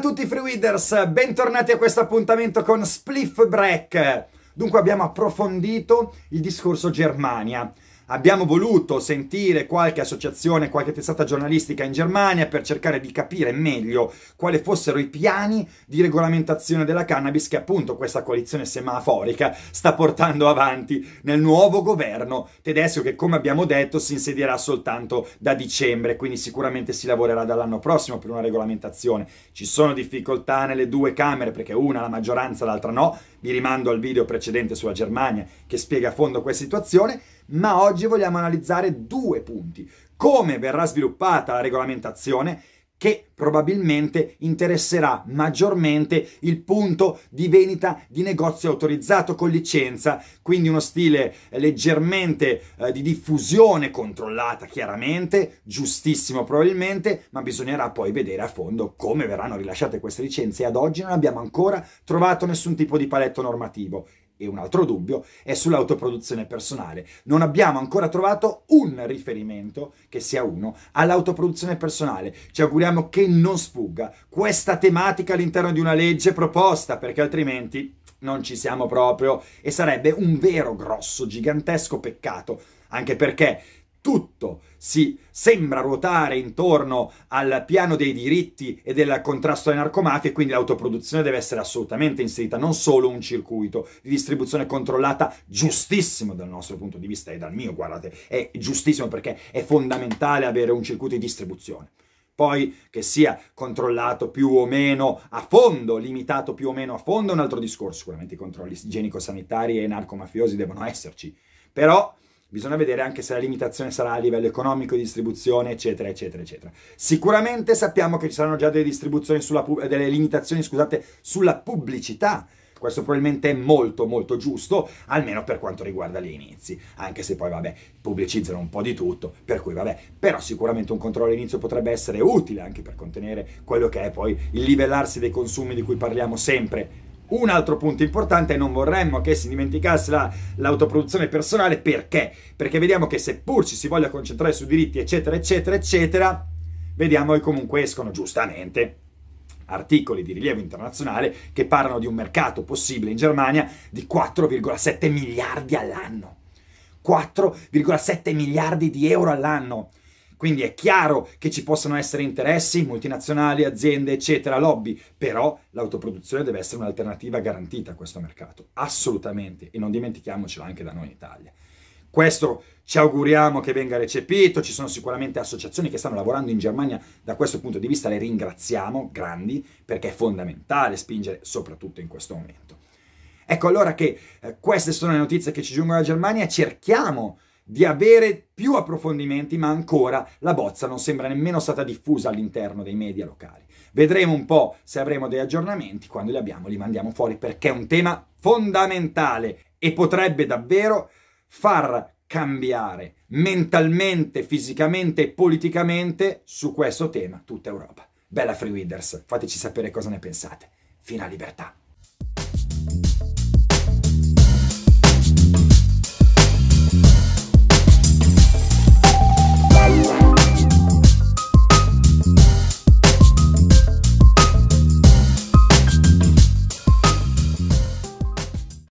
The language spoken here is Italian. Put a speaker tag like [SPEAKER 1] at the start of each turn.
[SPEAKER 1] a tutti Freewiders, bentornati a questo appuntamento con Spliff Break. Dunque abbiamo approfondito il discorso Germania, Abbiamo voluto sentire qualche associazione, qualche testata giornalistica in Germania per cercare di capire meglio quali fossero i piani di regolamentazione della cannabis che appunto questa coalizione semaforica sta portando avanti nel nuovo governo tedesco che come abbiamo detto si insedierà soltanto da dicembre, quindi sicuramente si lavorerà dall'anno prossimo per una regolamentazione. Ci sono difficoltà nelle due camere perché una la maggioranza, l'altra no. Vi rimando al video precedente sulla Germania che spiega a fondo questa situazione ma oggi vogliamo analizzare due punti. Come verrà sviluppata la regolamentazione che probabilmente interesserà maggiormente il punto di vendita di negozio autorizzato con licenza, quindi uno stile leggermente eh, di diffusione controllata chiaramente, giustissimo probabilmente, ma bisognerà poi vedere a fondo come verranno rilasciate queste licenze e ad oggi non abbiamo ancora trovato nessun tipo di paletto normativo e un altro dubbio è sull'autoproduzione personale. Non abbiamo ancora trovato un riferimento, che sia uno, all'autoproduzione personale. Ci auguriamo che non sfugga questa tematica all'interno di una legge proposta, perché altrimenti non ci siamo proprio e sarebbe un vero grosso, gigantesco peccato, anche perché tutto si sembra ruotare intorno al piano dei diritti e del contrasto alle narcomafie, quindi l'autoproduzione deve essere assolutamente inserita, non solo un circuito di distribuzione controllata, giustissimo dal nostro punto di vista e dal mio, guardate, è giustissimo perché è fondamentale avere un circuito di distribuzione. Poi che sia controllato più o meno a fondo, limitato più o meno a fondo, è un altro discorso. Sicuramente i controlli igienico-sanitari e narcomafiosi devono esserci. Però Bisogna vedere anche se la limitazione sarà a livello economico, di distribuzione, eccetera, eccetera, eccetera. Sicuramente sappiamo che ci saranno già delle, pub- delle limitazioni scusate, sulla pubblicità. Questo probabilmente è molto molto giusto, almeno per quanto riguarda gli inizi, anche se poi vabbè, pubblicizzano un po' di tutto, per cui vabbè, però sicuramente un controllo all'inizio potrebbe essere utile anche per contenere quello che è poi il livellarsi dei consumi di cui parliamo sempre un altro punto importante, non vorremmo che si dimenticasse la, l'autoproduzione personale, perché? Perché vediamo che seppur ci si voglia concentrare su diritti, eccetera, eccetera, eccetera, vediamo che comunque escono giustamente articoli di rilievo internazionale che parlano di un mercato possibile in Germania di 4,7 miliardi all'anno. 4,7 miliardi di euro all'anno. Quindi è chiaro che ci possano essere interessi, multinazionali, aziende, eccetera, lobby, però l'autoproduzione deve essere un'alternativa garantita a questo mercato, assolutamente, e non dimentichiamocelo anche da noi in Italia. Questo ci auguriamo che venga recepito, ci sono sicuramente associazioni che stanno lavorando in Germania da questo punto di vista, le ringraziamo, grandi, perché è fondamentale spingere soprattutto in questo momento. Ecco allora che eh, queste sono le notizie che ci giungono dalla Germania, cerchiamo di avere più approfondimenti, ma ancora la bozza non sembra nemmeno stata diffusa all'interno dei media locali. Vedremo un po' se avremo dei aggiornamenti, quando li abbiamo li mandiamo fuori perché è un tema fondamentale e potrebbe davvero far cambiare mentalmente, fisicamente e politicamente su questo tema tutta Europa. Bella Free Readers, fateci sapere cosa ne pensate. Fino a libertà.